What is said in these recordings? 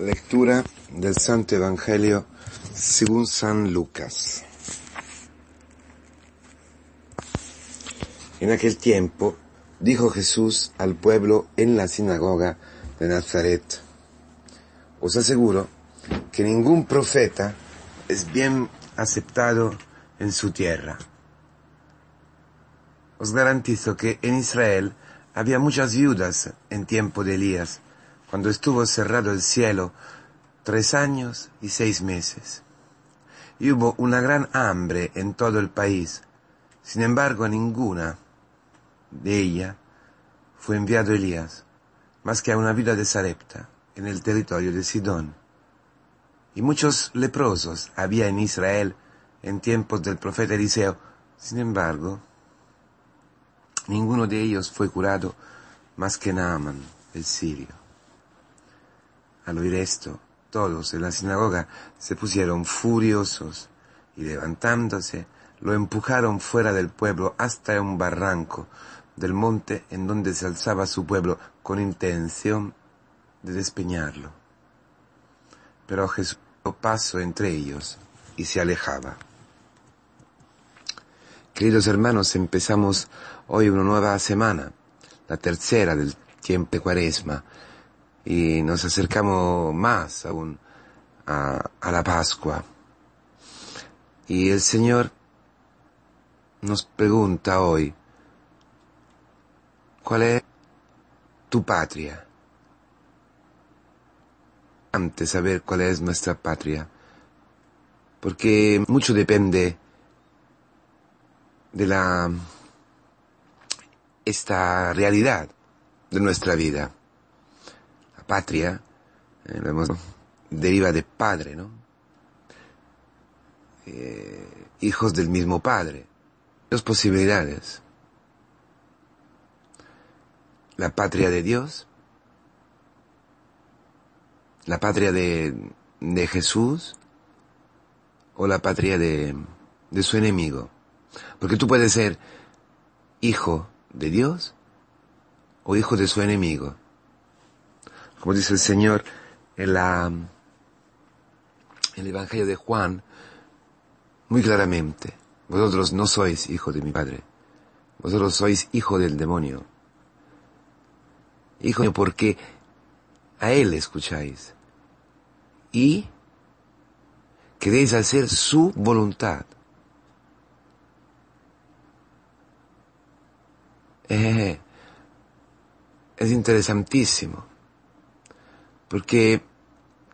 Lectura del Santo Evangelio según San Lucas. En aquel tiempo dijo Jesús al pueblo en la sinagoga de Nazaret, os aseguro que ningún profeta es bien aceptado en su tierra. Os garantizo que en Israel había muchas viudas en tiempo de Elías, cuando estuvo cerrado el cielo tres años y seis meses. Y hubo una gran hambre en todo el país. Sin embargo, ninguna de ella fue enviado Elías, más que a una vida de Sarepta, en el territorio de Sidón. Y muchos leprosos había en Israel en tiempos del profeta Eliseo. Sin embargo, ninguno de ellos fue curado más que Naaman, el sirio. Al oír esto, todos en la sinagoga se pusieron furiosos y levantándose lo empujaron fuera del pueblo hasta un barranco del monte en donde se alzaba su pueblo con intención de despeñarlo. Pero Jesús pasó entre ellos y se alejaba. Queridos hermanos, empezamos hoy una nueva semana, la tercera del tiempo de cuaresma, y nos acercamos más aún a, la Pascua. Y el Señor nos pregunta hoy, ¿cuál es tu patria? Antes saber cuál es nuestra patria, porque mucho depende de la esta realidad de nuestra vida patria, eh, deriva de padre, ¿no? Eh, hijos del mismo padre. Dos posibilidades. La patria de Dios, la patria de, Jesús o la patria de su enemigo. Porque tú puedes ser hijo de Dios o hijo de su enemigo. Como dice el Señor en, la, el Evangelio de Juan, muy claramente, vosotros no sois hijo de mi Padre, vosotros sois hijo del demonio. Hijo porque a Él escucháis y queréis hacer su voluntad. Eh, eh, eh. es interesantísimo. Porque,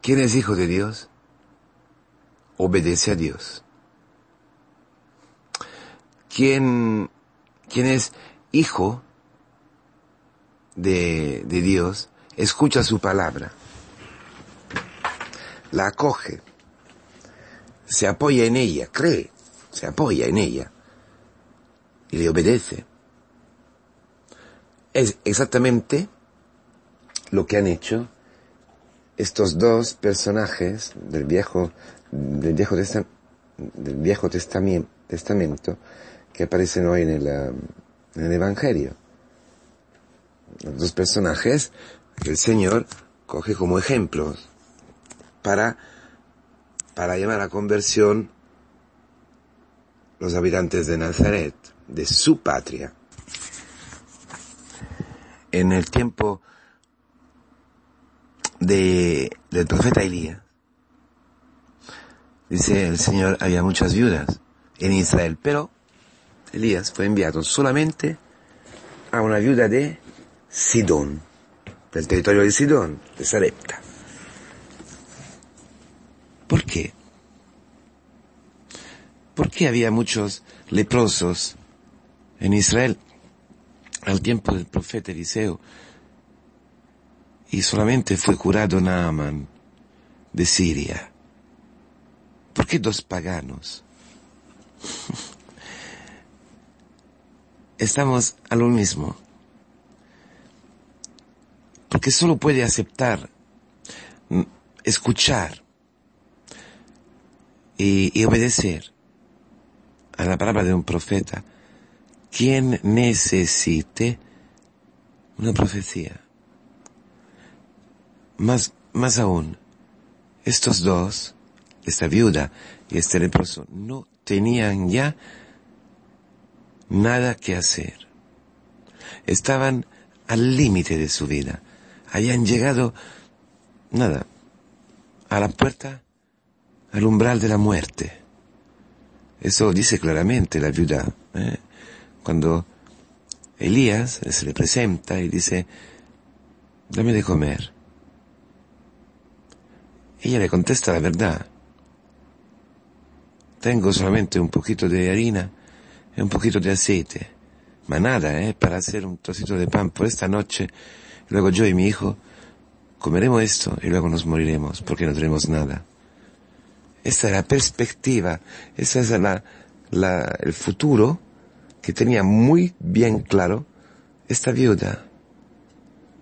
¿quién es hijo de Dios? Obedece a Dios. Quien... Quien es hijo de, de Dios? Escucha su palabra. La acoge. Se apoya en ella, cree, se apoya en ella y le obedece. Es exactamente lo que han hecho estos dos personajes del Viejo, del viejo, del viejo Testamento que aparecen hoy en el, Evangelio. Los dos personajes que el Señor coge como ejemplos para, para llevar a conversión los habitantes de Nazaret, de su patria. En el tiempo de, del profeta Elías. Dice el Señor, había muchas viudas en Israel, pero Elías fue enviado solamente a una viuda de Sidón, del territorio de Sidón, de Sarepta. ¿Por qué? ¿Por qué había muchos leprosos en Israel al tiempo del profeta Eliseo? y solamente fue curado Naaman de Siria. ¿Por qué dos paganos? Estamos a lo mismo. Porque solo puede aceptar, mm, escuchar y, y obedecer a la palabra de un profeta quien necesite una profecía. Más, más aún, estos dos, esta viuda y este leproso, no tenían ya nada que hacer. Estaban al límite de su vida. Habían llegado, nada, a la puerta, al umbral de la muerte. Eso dice claramente la viuda. ¿eh? Cuando Elías se le presenta y dice, dame de comer. Ella le contesta la verdad. Tengo solamente un poquito de harina y un poquito de aceite, mas nada, ¿eh? Para hacer un trocito de pan por esta noche. Luego yo y mi hijo comeremos esto y luego nos moriremos porque no tenemos nada. Esa es la perspectiva, ese es el futuro que tenía muy bien claro esta viuda.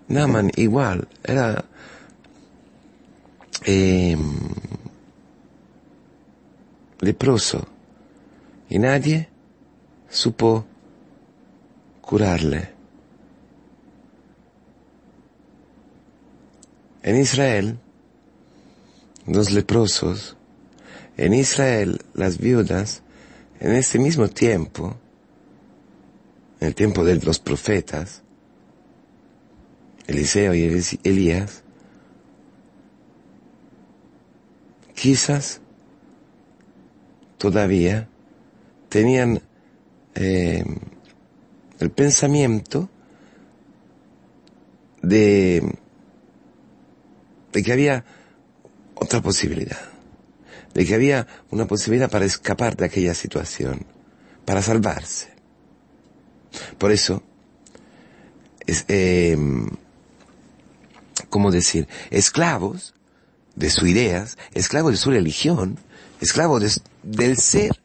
Naman igual, era Em, leproso y e nadie supo curarle. En Israel, los leprosos, en Israel, las viudas, en este mismo tiempo, en el tiempo de los profetas, Eliseo y Elías, quizás todavía tenían eh, el pensamiento de, de que había otra posibilidad, de que había una posibilidad para escapar de aquella situación, para salvarse. Por eso, es, em, como decir, esclavos de sus ideas, esclavo de su religión, esclavo del ser,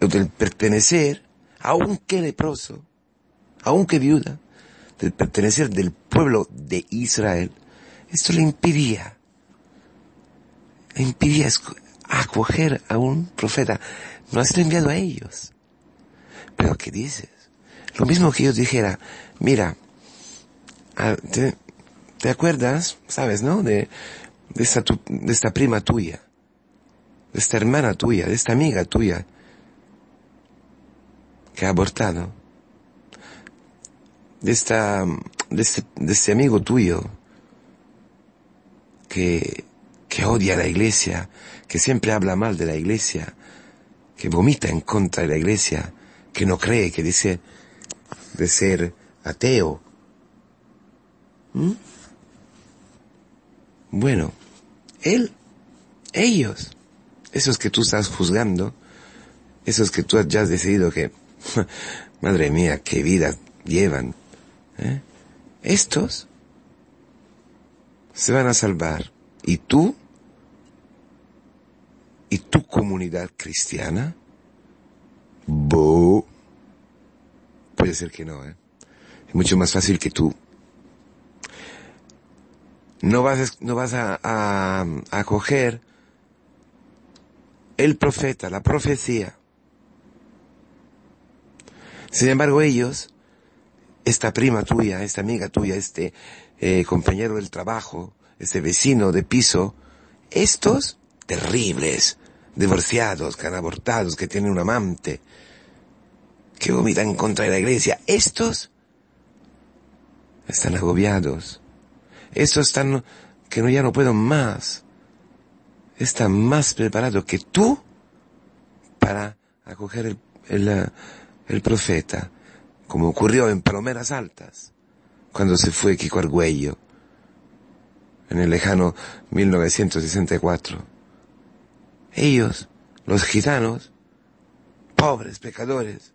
del pertenecer, aunque leproso, aunque viuda, del pertenecer del pueblo de Israel, esto le impidía, le impidía acoger a un profeta. No has enviado a ellos. Pero ¿qué dices? Lo mismo que yo dijera, mira, ah, ¿Te acuerdas? ¿Sabes, no? De, esta prima tuya, de esta hermana tuya, de esta amiga tuya que ha abortado, de, esta, este, de, este, amigo tuyo que, que odia la iglesia, que siempre habla mal de la iglesia, que vomita en contra de la iglesia, que no cree, que dice de ser ateo. ¿Mm? Bueno, él, ellos, esos que tú estás juzgando, esos que tú ya has decidido que, madre mía, qué vida llevan, ¿eh? estos se van a salvar. Y tú, y tu comunidad cristiana, bo, puede ser que no, ¿eh? es mucho más fácil que tú no vas, no vas a, a, el profeta, la profecía. Sin embargo, ellos, esta prima tuya, esta amiga tuya, este eh, compañero del trabajo, este vecino de piso, estos terribles, divorciados, que han abortado, que tienen un amante, que vomitan contra la iglesia, estos están agobiados, esto es tan, que no, ya no puedo más. Está más preparado que tú para acoger el, eh, profeta, como ocurrió en Palomeras Altas, cuando se fue Kiko Arguello... en el lejano 1964. Ellos, los gitanos, pobres pecadores,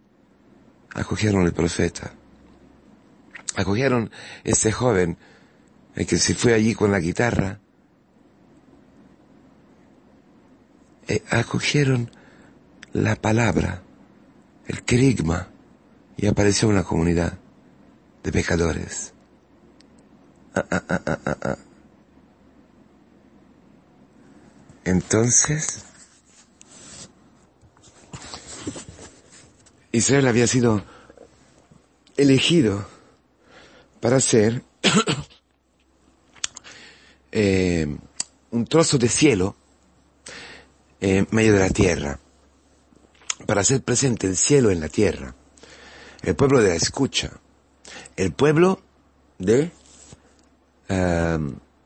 acogieron al profeta. Acogieron a ese joven ...y que se fue allí con la guitarra, eh, acogieron la palabra, el querigma, y apareció una comunidad de pecadores. Ah, ah, ah, Entonces, Israel había sido elegido para ser eh, un trozo de cielo en eh, medio de la tierra, para hacer presente el cielo en la tierra, el pueblo de la escucha, el pueblo de, eh,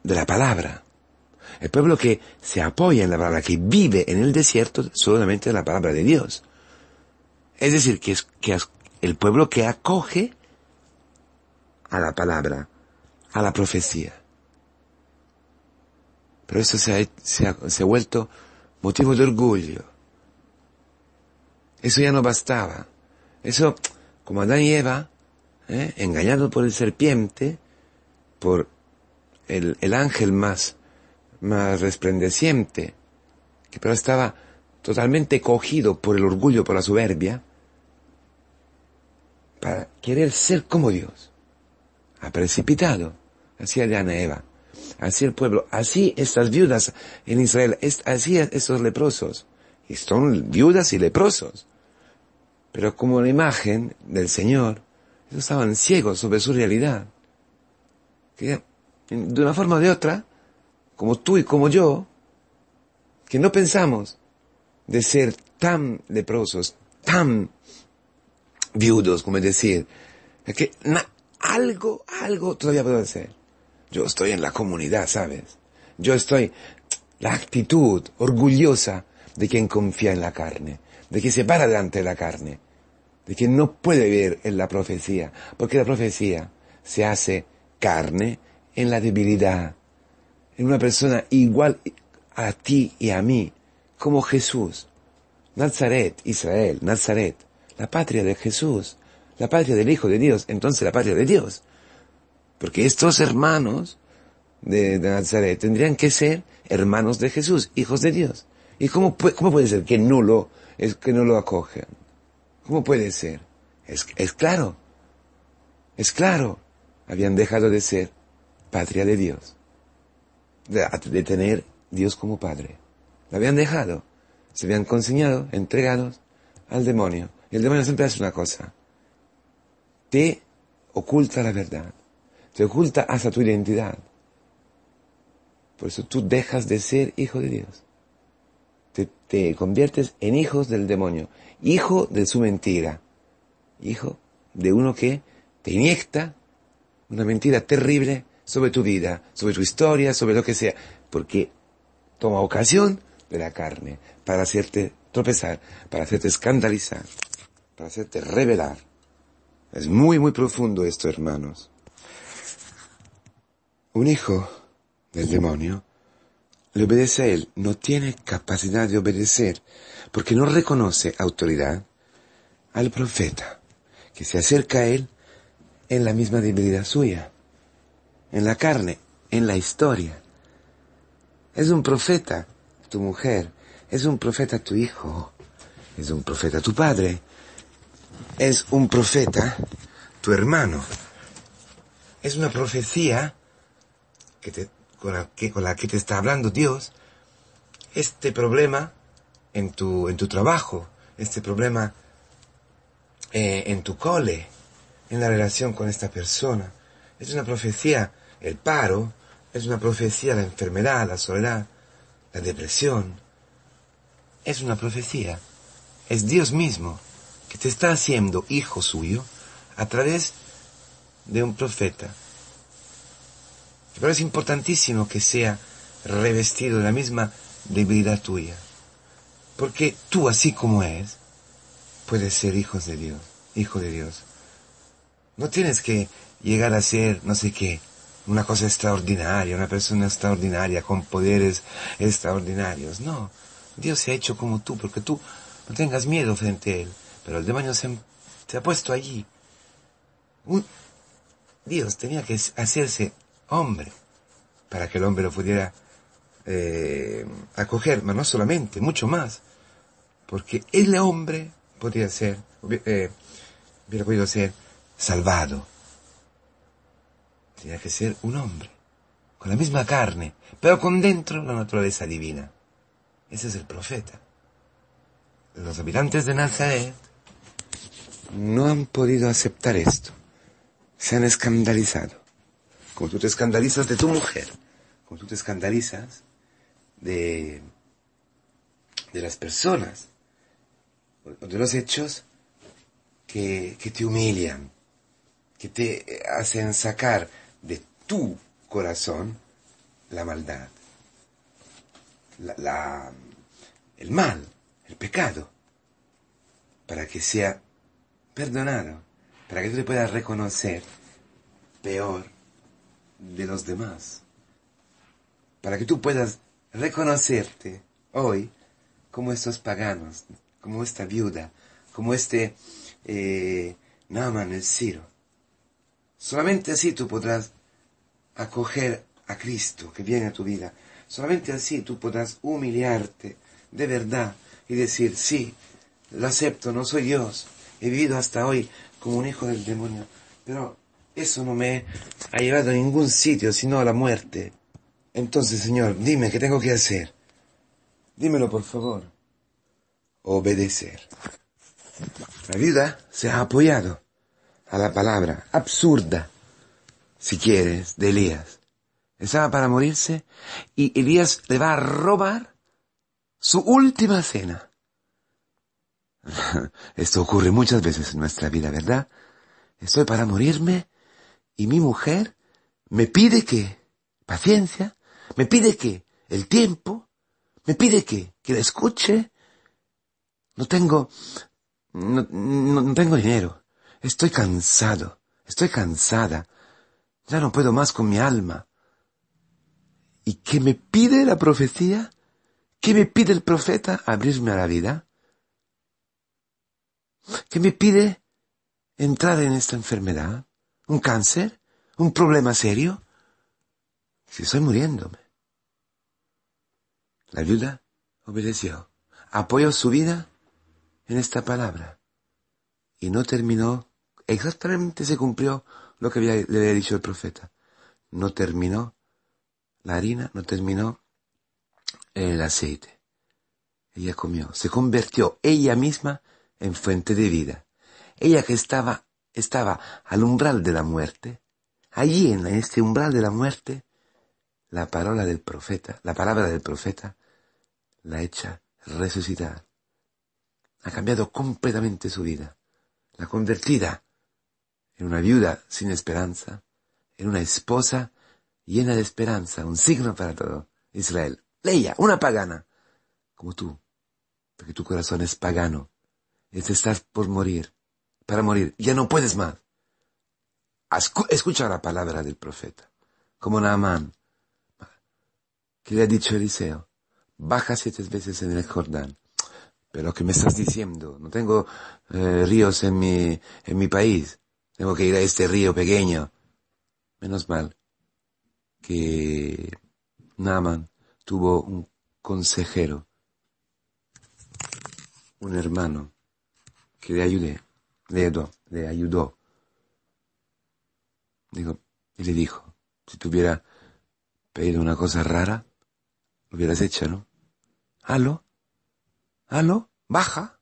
de la palabra, el pueblo que se apoya en la palabra, que vive en el desierto solamente en la palabra de Dios. Es decir, que es, que es el pueblo que acoge a la palabra, a la profecía. Pero eso se ha, vuelto motivo de orgullo. Eso ya no bastaba. Eso, como Adán y Eva, ¿eh? engañados por el serpiente, por el, ángel más, más resplandeciente, que pero estaba totalmente cogido por el orgullo, por la soberbia, para querer ser como Dios. Ha precipitado hacia Adán y Eva así el pueblo, así estas viudas en Israel, así estos leprosos. Son viudas y leprosos. Pero como la imagen del Señor, ellos estaban ciegos sobre su realidad. Que de una forma o de otra, como tú y como yo, que no pensamos de ser tan leprosos, tan viudos, como decir, que algo, algo todavía puedo hacer. Yo estoy en la comunidad, ¿sabes? Yo estoy la actitud orgullosa de quien confía en la carne, de quien se para delante de la carne, de quien no puede ver en la profecía, porque la profecía se hace carne en la debilidad, en una persona igual a ti y a mí, como Jesús. Nazaret, Israel, Nazaret, la patria de Jesús, la patria del Hijo de Dios, entonces la patria de Dios. Porque estos hermanos de, Nazaret tendrían que ser hermanos de Jesús, hijos de Dios. ¿Y cómo, puede, cómo puede ser que no lo, es, que no lo ¿Cómo puede ser? Es, claro. Es claro. Habían dejado de ser patria de Dios. De, tener Dios como padre. Lo habían dejado. Se habían consignado, entregados al demonio. Y el demonio siempre hace una cosa. Te oculta la verdad se oculta hasta tu identidad. Por eso tú dejas de ser hijo de Dios. Te, te conviertes en hijos del demonio, hijo de su mentira, hijo de uno que te inyecta una mentira terrible sobre tu vida, sobre tu historia, sobre lo que sea, porque toma ocasión de la carne para hacerte tropezar, para hacerte escandalizar, para hacerte revelar. Es muy, muy profundo esto, hermanos. Un hijo del demonio le obedece a él, no tiene capacidad de obedecer porque no reconoce autoridad al profeta que se acerca a él en la misma debilidad suya, en la carne, en la historia. Es un profeta tu mujer, es un profeta tu hijo, es un profeta tu padre, es un profeta tu hermano. Es una profecía con, la que, te está hablando Dios, este problema en tu, en tu trabajo, este problema eh, en tu cole, en la relación con esta persona. Es una profecía, el paro, es una profecía la enfermedad, la soledad, la depresión. Es una profecía. Es Dios mismo que te está haciendo hijo suyo a través de un profeta. Pero es importantísimo que sea revestido de la misma debilidad tuya. Porque tú, así como es, puedes ser hijos de Dios, hijo de Dios. No tienes que llegar a ser, no sé qué, una cosa extraordinaria, una persona extraordinaria, con poderes extraordinarios. No, Dios se ha hecho como tú, porque tú no tengas miedo frente a Él. Pero el demonio se, ha puesto allí. Dios tenía que hacerse hombre, para que el hombre lo pudiera eh, acoger, pero no solamente, mucho más, porque el hombre podría ser, eh, hubiera podido ser salvado. Tenía que ser un hombre, con la misma carne, pero con dentro la naturaleza divina. Ese es el profeta. Los habitantes de Nazaret no han podido aceptar esto. Se han escandalizado como tú te escandalizas de tu mujer, como tú te escandalizas de, de las personas, o de los hechos que, te humillan, que te hacen sacar de tu corazón la maldad, el mal, el pecado, para que sea perdonado, para que tú te puedas reconocer peor de los demás. Para que tú puedas reconocerte hoy como estos paganos, como esta viuda, como este eh, Naman el Ciro. Solamente así tú podrás acoger a Cristo que viene a tu vida. Solamente así tú podrás humillarte de verdad y decir, sí, lo acepto, no soy Dios, he vivido hasta hoy como un hijo del demonio, pero eso no me ha llevado a ningún sitio, sino a la muerte. Entonces, Señor, dime qué tengo que hacer. Dímelo, por favor. Obedecer. La vida se ha apoyado a la palabra absurda, si quieres, de Elías. Estaba para morirse y Elías le va a robar su última cena. Esto ocurre muchas veces en nuestra vida, ¿verdad? Estoy para morirme y mi mujer me pide que, paciencia, me pide que el tiempo, me pide que, que la escuche. No tengo, no, tengo dinero. Estoy cansado, estoy cansada. Ya no puedo más con mi alma. ¿Y qué me pide la profecía? ¿Qué me pide el profeta abrirme a la vida? ¿Qué me pide entrar en esta enfermedad? ¿Un cáncer? ¿Un problema serio? Si estoy muriéndome. La viuda obedeció, apoyó su vida en esta palabra y no terminó, exactamente se cumplió lo que le había dicho el profeta. No terminó la harina, no terminó el aceite. Ella comió, se convirtió ella misma en fuente de vida. Ella que estaba estaba al umbral de la muerte, allí en este umbral de la muerte, la palabra del profeta, la palabra del profeta, la hecha resucitar. Ha cambiado completamente su vida, la convertida en una viuda sin esperanza, en una esposa llena de esperanza, un signo para todo Israel. Leia, una pagana, como tú, porque tu corazón es pagano, es estar por morir para morir. Ya no puedes más. Escucha la palabra del profeta, como Naamán, que le ha dicho Eliseo, baja siete veces en el Jordán. Pero ¿qué me estás diciendo? No tengo eh, ríos en mi, en mi país. Tengo que ir a este río pequeño. Menos mal que Naaman tuvo un consejero, un hermano que le ayudé le ayudó, le ayudó. y le dijo, si te hubiera pedido una cosa rara, lo hubieras hecho, ¿no? ¿Halo? ¿Halo? ¿Baja?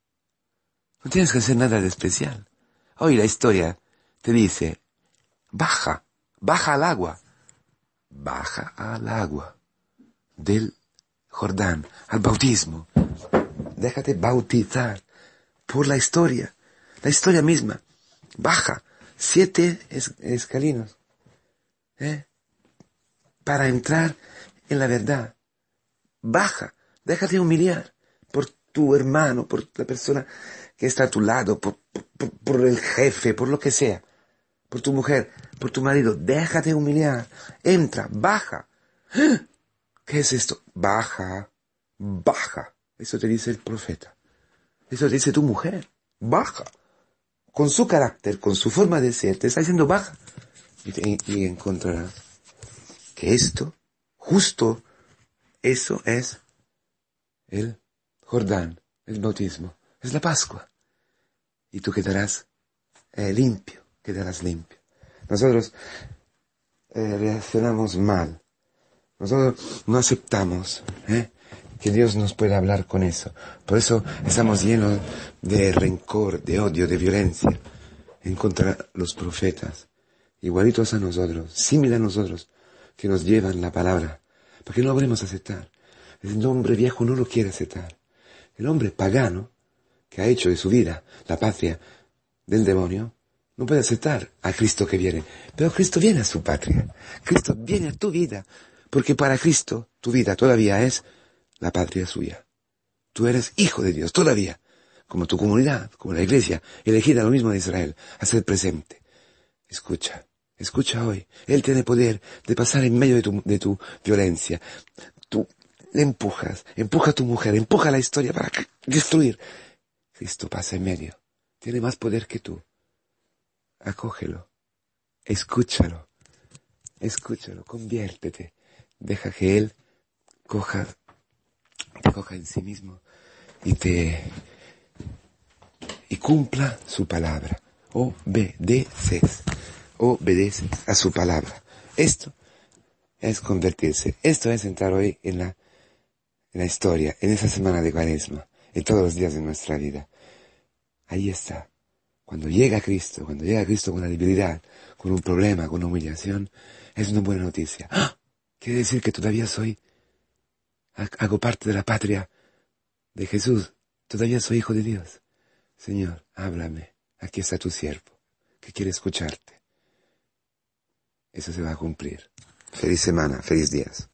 No tienes que hacer nada de especial. Hoy la historia te dice, baja, baja al agua, baja al agua del Jordán, al bautismo. Déjate bautizar por la historia la historia misma. Baja siete escalinos ¿eh? para entrar en la verdad. Baja, déjate humillar por tu hermano, por la persona que está a tu lado, por, por el jefe, por lo que sea, por tu mujer, por tu marido. Déjate humillar. Entra, baja. ¡Ah! ¿Qué es esto? Baja, baja. Eso te dice el profeta. Eso te dice tu mujer. Baja con su carácter, con su forma de ser, te está diciendo baja. Y, encontrarás que esto, justo, eso es el Jordán, el bautismo, es la Pascua. Y tú quedarás eh, limpio, quedarás limpio. Nosotros eh, reaccionamos mal. Nosotros no aceptamos ¿eh? que Dios nos pueda hablar con eso. Por eso estamos llenos de rencor, de odio, de violencia en contra los profetas, igualitos a nosotros, similares a nosotros, que nos llevan la palabra, porque no lo podemos aceptar. El hombre viejo no lo quiere aceptar. El hombre pagano, que ha hecho de su vida la patria del demonio, no puede aceptar a Cristo que viene. Pero Cristo viene a su patria. Cristo viene a tu vida. Porque para Cristo tu vida todavía es la patria suya. Tú eres hijo de Dios todavía, como tu comunidad, como la iglesia, elegida lo mismo de Israel, a ser presente. Escucha, escucha hoy. Él tiene poder de pasar en medio de tu, violencia. Tú le empujas, empuja a tu mujer, empuja la historia para destruir. Cristo pasa en medio. Tiene más poder que tú. Acógelo. Escúchalo. Escúchalo. Conviértete. Deja que Él coja te coja en sí mismo y te y cumpla su palabra. Obedeces, obedeces a su palabra. Esto es convertirse. Esto es entrar hoy en la, en la historia, en esa semana de cuaresma, en todos los días de nuestra vida. Ahí está. Cuando llega Cristo, cuando llega Cristo con una debilidad, con un problema, con una humillación, es una buena noticia. ¡Ah! Quiere decir que todavía soy hago parte de la patria de Jesús. Todavía soy hijo de Dios. Señor, háblame. Aquí está tu siervo, que quiere escucharte. Eso se va a cumplir. Feliz semana, feliz días.